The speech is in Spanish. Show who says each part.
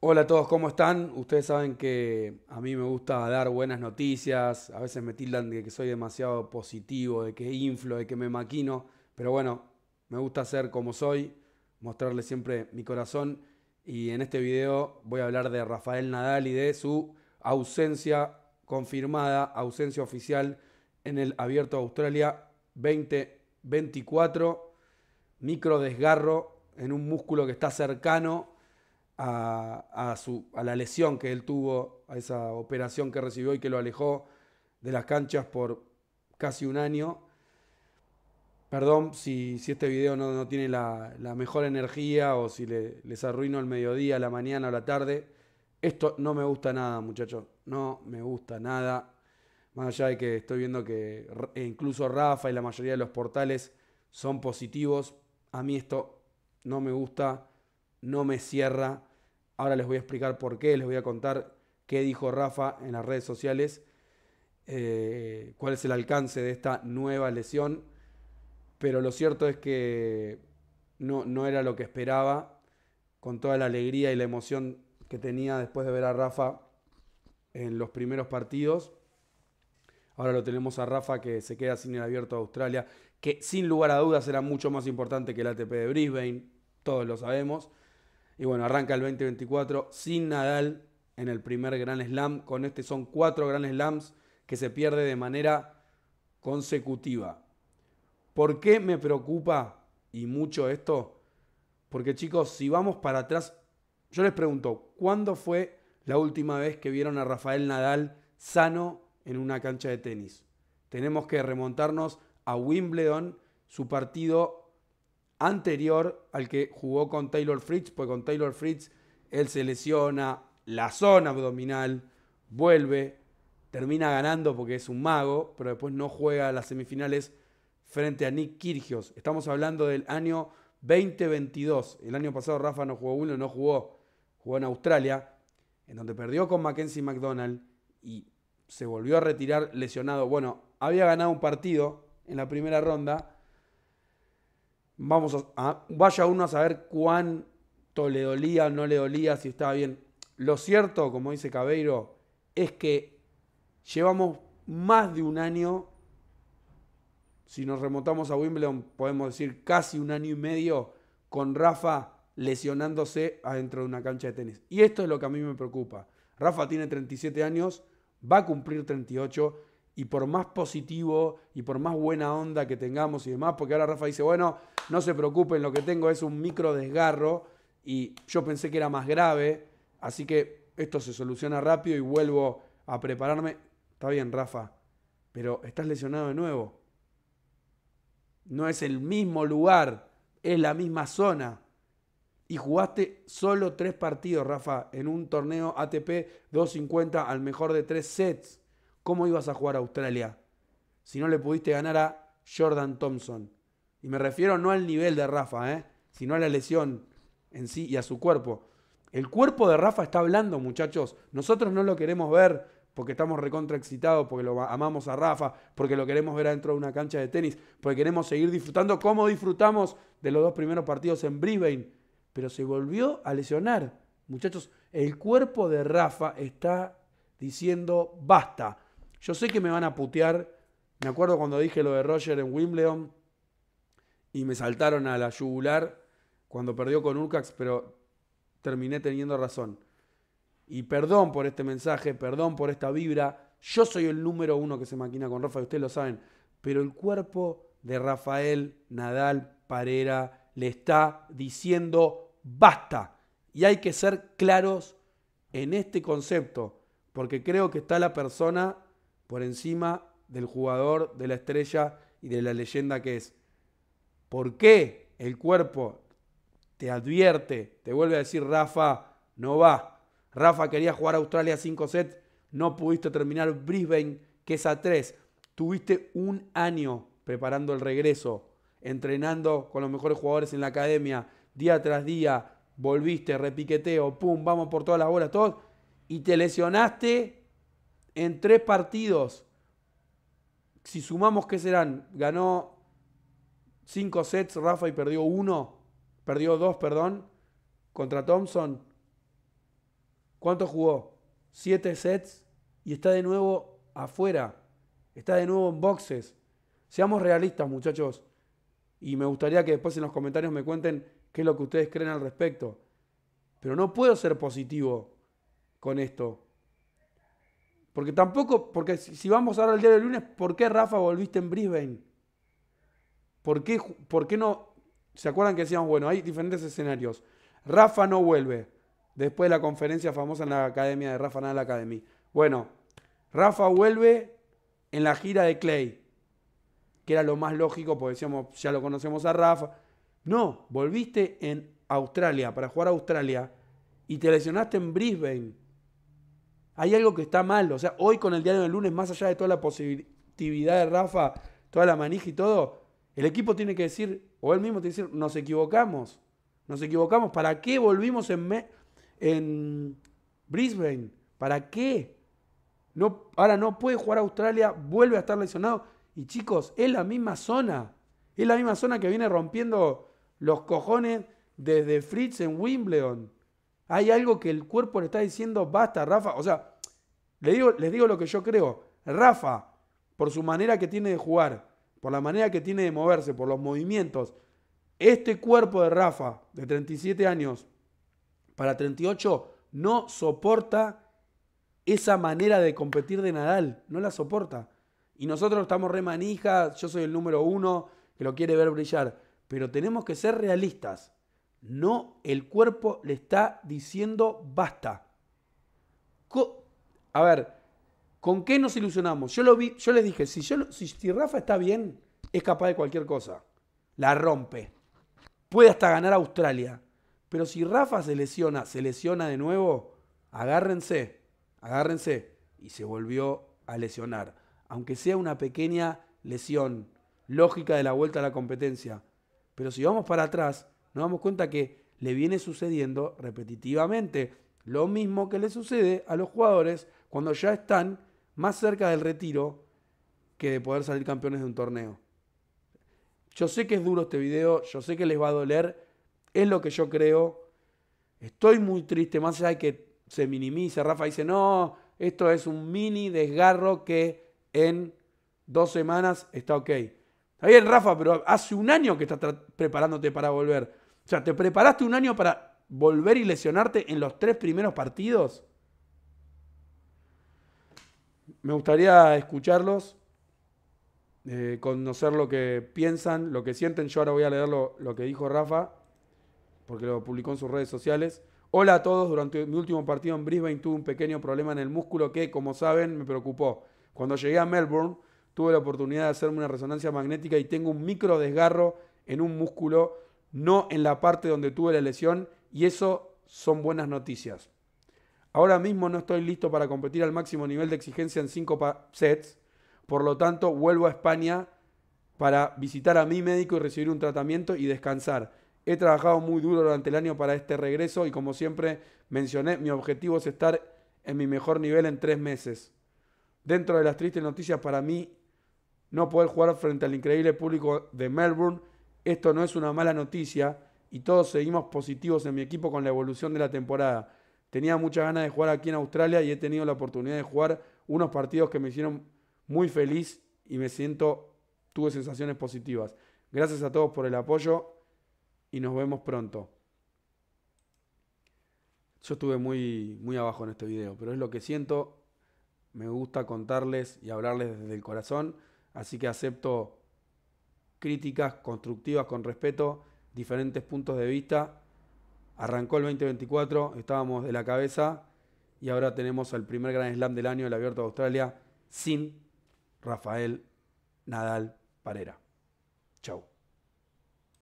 Speaker 1: Hola a todos, ¿cómo están? Ustedes saben que a mí me gusta dar buenas noticias, a veces me tildan de que soy demasiado positivo, de que inflo, de que me maquino, pero bueno, me gusta ser como soy, mostrarles siempre mi corazón y en este video voy a hablar de Rafael Nadal y de su ausencia confirmada, ausencia oficial en el Abierto Australia 2024, micro desgarro en un músculo que está cercano a, su, a la lesión que él tuvo, a esa operación que recibió y que lo alejó de las canchas por casi un año. Perdón si, si este video no, tiene la, mejor energía o si les arruino el mediodía, la mañana o la tarde. Esto no me gusta nada, muchachos. No me gusta nada. Más allá de que estoy viendo que e incluso Rafa y la mayoría de los portales son positivos. A mí esto no me gusta, no me cierra. Ahora les voy a explicar por qué, les voy a contar qué dijo Rafa en las redes sociales, eh, cuál es el alcance de esta nueva lesión. Pero lo cierto es que no, no era lo que esperaba, con toda la alegría y la emoción que tenía después de ver a Rafa en los primeros partidos. Ahora lo tenemos a Rafa que se queda sin el abierto de Australia, que sin lugar a dudas será mucho más importante que el ATP de Brisbane, todos lo sabemos. Y bueno, arranca el 2024 sin Nadal en el primer Grand Slam. Con este son cuatro Grand Slams que se pierde de manera consecutiva. ¿Por qué me preocupa y mucho esto? Porque chicos, si vamos para atrás, yo les pregunto, ¿cuándo fue la última vez que vieron a Rafael Nadal sano en una cancha de tenis? Tenemos que remontarnos a Wimbledon, su partido anterior al que jugó con Taylor Fritz, pues con Taylor Fritz él se lesiona, la zona abdominal, vuelve, termina ganando porque es un mago, pero después no juega las semifinales frente a Nick Kirgios. Estamos hablando del año 2022. El año pasado Rafa no jugó uno, no jugó, jugó en Australia, en donde perdió con Mackenzie McDonald y se volvió a retirar lesionado. Bueno, había ganado un partido en la primera ronda Vamos a, vaya uno a saber cuánto le dolía, no le dolía, si estaba bien. Lo cierto, como dice Cabeiro, es que llevamos más de un año, si nos remontamos a Wimbledon, podemos decir casi un año y medio, con Rafa lesionándose adentro de una cancha de tenis. Y esto es lo que a mí me preocupa. Rafa tiene 37 años, va a cumplir 38 y por más positivo y por más buena onda que tengamos y demás, porque ahora Rafa dice, bueno, no se preocupen, lo que tengo es un micro desgarro y yo pensé que era más grave, así que esto se soluciona rápido y vuelvo a prepararme. Está bien, Rafa, pero estás lesionado de nuevo. No es el mismo lugar, es la misma zona. Y jugaste solo tres partidos, Rafa, en un torneo ATP 250 al mejor de tres sets. ¿Cómo ibas a jugar a Australia si no le pudiste ganar a Jordan Thompson? Y me refiero no al nivel de Rafa, ¿eh? sino a la lesión en sí y a su cuerpo. El cuerpo de Rafa está hablando, muchachos. Nosotros no lo queremos ver porque estamos recontra excitados, porque lo amamos a Rafa, porque lo queremos ver adentro de una cancha de tenis, porque queremos seguir disfrutando como disfrutamos de los dos primeros partidos en Brisbane. Pero se volvió a lesionar. Muchachos, el cuerpo de Rafa está diciendo basta. Yo sé que me van a putear. Me acuerdo cuando dije lo de Roger en Wimbledon y me saltaron a la yugular cuando perdió con Urcax, pero terminé teniendo razón. Y perdón por este mensaje, perdón por esta vibra. Yo soy el número uno que se maquina con Rafa, ustedes lo saben. Pero el cuerpo de Rafael Nadal Parera le está diciendo basta. Y hay que ser claros en este concepto, porque creo que está la persona por encima del jugador, de la estrella y de la leyenda que es. ¿Por qué el cuerpo te advierte, te vuelve a decir, Rafa, no va? Rafa quería jugar Australia 5 sets, no pudiste terminar Brisbane, que es a 3. Tuviste un año preparando el regreso, entrenando con los mejores jugadores en la academia, día tras día, volviste, repiqueteo, pum, vamos por todas las bolas, todos, y te lesionaste en tres partidos, si sumamos que serán, ganó cinco sets Rafa y perdió uno, perdió dos, perdón, contra Thompson. ¿Cuánto jugó? Siete sets y está de nuevo afuera, está de nuevo en boxes. Seamos realistas, muchachos. Y me gustaría que después en los comentarios me cuenten qué es lo que ustedes creen al respecto. Pero no puedo ser positivo con esto. Porque tampoco, porque si vamos ahora el día del lunes, ¿por qué Rafa volviste en Brisbane? ¿Por qué, por qué no? ¿Se acuerdan que decíamos, bueno, hay diferentes escenarios? Rafa no vuelve después de la conferencia famosa en la academia de Rafa Nadal Academy. Bueno, Rafa vuelve en la gira de Clay, que era lo más lógico, porque decíamos, ya lo conocemos a Rafa. No, volviste en Australia, para jugar a Australia, y te lesionaste en Brisbane hay algo que está mal. O sea, hoy con el diario del lunes, más allá de toda la positividad de Rafa, toda la manija y todo, el equipo tiene que decir, o él mismo tiene que decir, nos equivocamos. Nos equivocamos. ¿Para qué volvimos en, en Brisbane? ¿Para qué? No, ahora no puede jugar a Australia, vuelve a estar lesionado. Y chicos, es la misma zona. Es la misma zona que viene rompiendo los cojones desde Fritz en Wimbledon. Hay algo que el cuerpo le está diciendo, basta, Rafa. O sea, les digo, lo que yo creo. Rafa, por su manera que tiene de jugar, por la manera que tiene de moverse, por los movimientos, este cuerpo de Rafa, de 37 años para 38, no soporta esa manera de competir de Nadal. No la soporta. Y nosotros estamos re yo soy el número uno que lo quiere ver brillar. Pero tenemos que ser realistas. No, el cuerpo le está diciendo basta a ver, ¿con qué nos ilusionamos? Yo, lo vi, yo les dije, si, Rafa está bien, es capaz de cualquier cosa. La rompe. Puede hasta ganar a Australia. Pero si Rafa se lesiona, se lesiona de nuevo, agárrense, agárrense. Y se volvió a lesionar. Aunque sea una pequeña lesión lógica de la vuelta a la competencia. Pero si vamos para atrás, nos damos cuenta que le viene sucediendo repetitivamente lo mismo que le sucede a los jugadores cuando ya están más cerca del retiro que de poder salir campeones de un torneo. Yo sé que es duro este video, yo sé que les va a doler, es lo que yo creo. Estoy muy triste, más allá de que se minimice. Rafa dice, no, esto es un mini desgarro que en dos semanas está ok. Está bien, Rafa, pero hace un año que estás preparándote para volver. O sea, ¿te preparaste un año para volver y lesionarte en los tres primeros partidos? me gustaría escucharlos, eh, conocer lo que piensan, lo que sienten. Yo ahora voy a leer lo, lo que dijo Rafa, porque lo publicó en sus redes sociales. Hola a todos, durante mi último partido en Brisbane tuve un pequeño problema en el músculo que, como saben, me preocupó. Cuando llegué a Melbourne, tuve la oportunidad de hacerme una resonancia magnética y tengo un micro desgarro en un músculo, no en la parte donde tuve la lesión, y eso son buenas noticias. Ahora mismo no estoy listo para competir al máximo nivel de exigencia en cinco sets, por lo tanto vuelvo a España para visitar a mi médico y recibir un tratamiento y descansar. He trabajado muy duro durante el año para este regreso y como siempre mencioné, mi objetivo es estar en mi mejor nivel en tres meses. Dentro de las tristes noticias para mí, no poder jugar frente al increíble público de Melbourne, esto no es una mala noticia y todos seguimos positivos en mi equipo con la evolución de la temporada tenía muchas ganas de jugar aquí en Australia y he tenido la oportunidad de jugar unos partidos que me hicieron muy feliz y me siento, tuve sensaciones positivas. Gracias a todos por el apoyo y nos vemos pronto. Yo estuve muy, muy abajo en este video, pero es lo que siento. Me gusta contarles y hablarles desde el corazón, así que acepto críticas constructivas con respeto, diferentes puntos de vista Arrancó el 2024, estábamos de la cabeza y ahora tenemos el primer gran Slam del año el Abierto de Australia sin Rafael Nadal Parera.